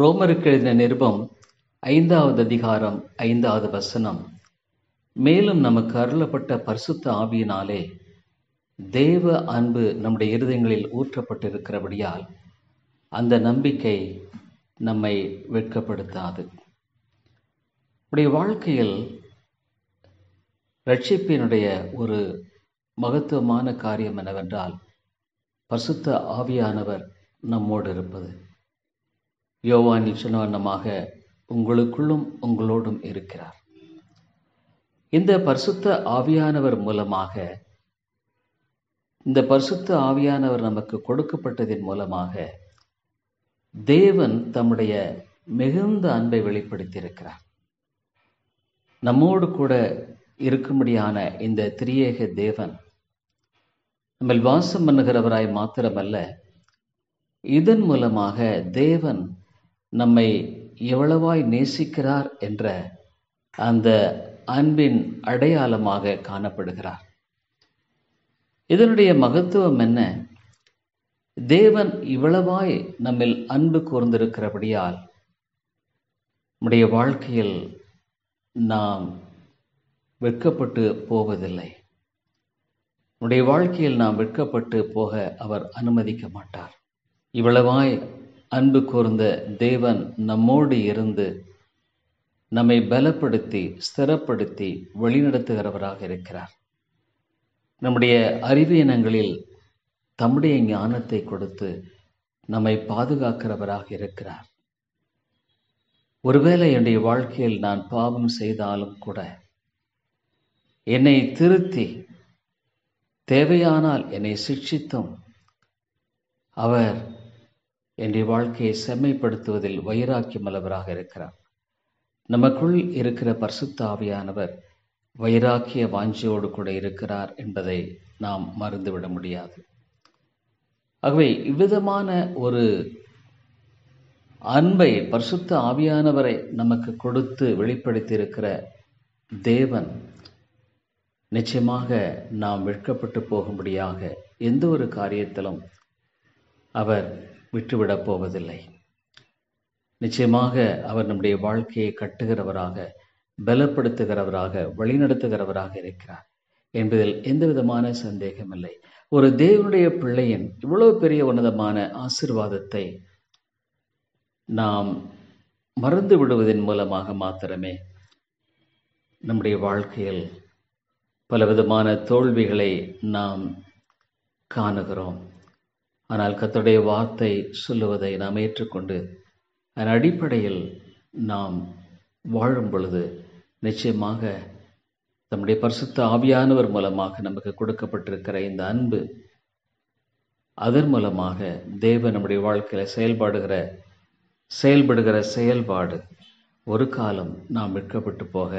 ரோமருக்கு எழுதின நிருபம் ஐந்தாவது அதிகாரம் ஐந்தாவது வசனம் மேலும் நமக்கு அருளப்பட்ட பரிசுத்த ஆவியினாலே தேவ அன்பு நம்முடைய இருதயங்களில் ஊற்றப்பட்டிருக்கிறபடியால் அந்த நம்பிக்கை நம்மை வெட்கப்படுத்தாது நம்முடைய வாழ்க்கையில் ரட்சிப்பினுடைய ஒரு மகத்துவமான காரியம் என்னவென்றால் பரிசுத்த ஆவியானவர் நம்மோடு இருப்பது யோவான் வண்ணமாக உங்களுக்குள்ளும் உங்களோடும் இருக்கிறார் இந்த பரிசுத்த ஆவியானவர் மூலமாக இந்த பரிசுத்த ஆவியானவர் நமக்கு கொடுக்கப்பட்டதின் மூலமாக தேவன் தம்முடைய மிகுந்த அன்பை வெளிப்படுத்தியிருக்கிறார் நம்மோடு கூட இருக்கும்படியான இந்த திரியேக தேவன் நம்ம வாசம் பண்ணுகிறவராய் மாத்திரமல்ல இதன் மூலமாக தேவன் நம்மை எவ்வளவாய் நேசிக்கிறார் என்ற அந்த அன்பின் அடையாளமாக காணப்படுகிறார் இதனுடைய மகத்துவம் என்ன தேவன் இவ்வளவாய் நம்மில் அன்பு கூர்ந்திருக்கிறபடியால் நம்முடைய வாழ்க்கையில் நாம் வெட்கப்பட்டு போவதில்லை நம்முடைய வாழ்க்கையில் நாம் வெட்கப்பட்டு போக அவர் அனுமதிக்க மாட்டார் இவ்வளவாய் அன்பு கூர்ந்த தேவன் நம்மோடு இருந்து நம்மை பலப்படுத்தி ஸ்திரப்படுத்தி வழிநடத்துகிறவராக இருக்கிறார் நம்முடைய இனங்களில் தம்முடைய ஞானத்தை கொடுத்து நம்மை பாதுகாக்கிறவராக இருக்கிறார் ஒருவேளை என்னுடைய வாழ்க்கையில் நான் பாவம் செய்தாலும் கூட என்னை திருத்தி தேவையானால் என்னை சிக்ஷித்தும் அவர் என்னுடைய வாழ்க்கையை செம்மைப்படுத்துவதில் வைராக்கியம் இருக்கிறார் நமக்குள் இருக்கிற பரிசுத்த ஆவியானவர் வைராக்கிய வாஞ்சியோடு கூட இருக்கிறார் என்பதை நாம் மறந்துவிட முடியாது ஆகவே இவ்விதமான ஒரு அன்பை பரிசுத்த ஆவியானவரை நமக்கு கொடுத்து வெளிப்படுத்தியிருக்கிற தேவன் நிச்சயமாக நாம் வெட்கப்பட்டு போகும்படியாக எந்த ஒரு காரியத்திலும் அவர் விட்டுவிடப் போவதில்லை நிச்சயமாக அவர் நம்முடைய வாழ்க்கையை கட்டுகிறவராக பலப்படுத்துகிறவராக வழிநடத்துகிறவராக இருக்கிறார் என்பதில் எந்த விதமான இல்லை ஒரு தேவனுடைய பிள்ளையின் இவ்வளவு பெரிய உன்னதமான ஆசிர்வாதத்தை நாம் மறந்து விடுவதன் மூலமாக மாத்திரமே நம்முடைய வாழ்க்கையில் பலவிதமான தோல்விகளை நாம் காணுகிறோம் ஆனால் கத்துடைய வார்த்தை சொல்லுவதை நாம் ஏற்றுக்கொண்டு அதன் அடிப்படையில் நாம் வாழும் பொழுது நிச்சயமாக நம்முடைய பரிசுத்த ஆவியானவர் மூலமாக நமக்கு கொடுக்கப்பட்டிருக்கிற இந்த அன்பு அதன் மூலமாக தேவ நம்முடைய வாழ்க்கையில் செயல்பாடுகிற செயல்படுகிற செயல்பாடு ஒரு காலம் நாம் விற்கப்பட்டு போக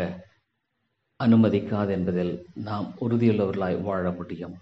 அனுமதிக்காது என்பதில் நாம் உறுதியுள்ளவர்களாய் வாழ முடியும்